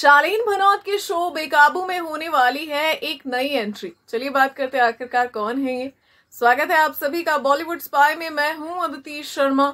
शालीन भनौत के शो बेकाबू में होने वाली है एक नई एंट्री चलिए बात करते हैं आखिरकार कौन है ये स्वागत है आप सभी का बॉलीवुड स्पाई में मैं हूं अदिति शर्मा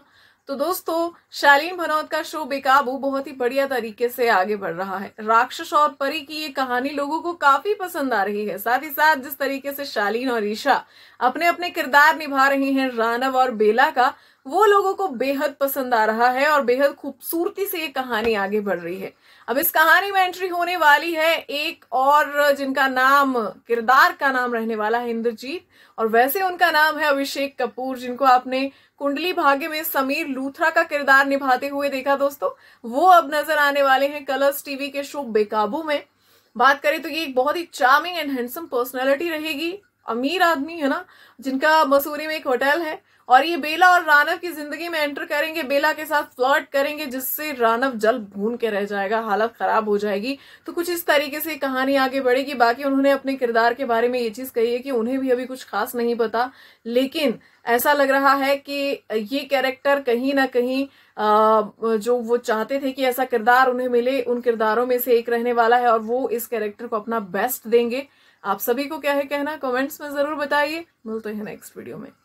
तो दोस्तों शालीन भनौत का शो बेकाबू बहुत ही बढ़िया तरीके से आगे बढ़ रहा है राक्षस और परी की ये कहानी लोगों को काफी पसंद आ रही है साथ ही साथ जिस तरीके से शालीन और ईशा अपने अपने किरदार निभा रही हैं रानव और बेला का वो लोगों को बेहद पसंद आ रहा है और बेहद खूबसूरती से ये कहानी आगे बढ़ रही है अब इस कहानी में एंट्री होने वाली है एक और जिनका नाम किरदार का नाम रहने वाला है इंद्रजीत और वैसे उनका नाम है अभिषेक कपूर जिनको आपने कुंडली भाग्य में समीर लूथरा का किरदार निभाते हुए देखा दोस्तों वो अब नजर आने वाले हैं कलर्स टीवी के शो बेकाबू में बात करें तो ये एक बहुत ही चार्मिंग एंड हैंडसम पर्सनैलिटी रहेगी अमीर आदमी है ना जिनका मसूरी में एक होटल है और ये बेला और रानव की जिंदगी में एंटर करेंगे बेला के साथ फ्लर्ट करेंगे जिससे रानव जल भून के रह जाएगा हालत खराब हो जाएगी तो कुछ इस तरीके से कहानी आगे बढ़ेगी बाकी उन्होंने अपने किरदार के बारे में ये चीज कही है कि उन्हें भी अभी कुछ खास नहीं पता लेकिन ऐसा लग रहा है कि ये कैरेक्टर कहीं ना कहीं जो वो चाहते थे कि ऐसा किरदार उन्हें मिले उन किरदारों में से एक रहने वाला है और वो इस कैरेक्टर को अपना बेस्ट देंगे आप सभी को क्या है कहना कमेंट्स में जरूर बताइए मिलते हैं नेक्स्ट वीडियो में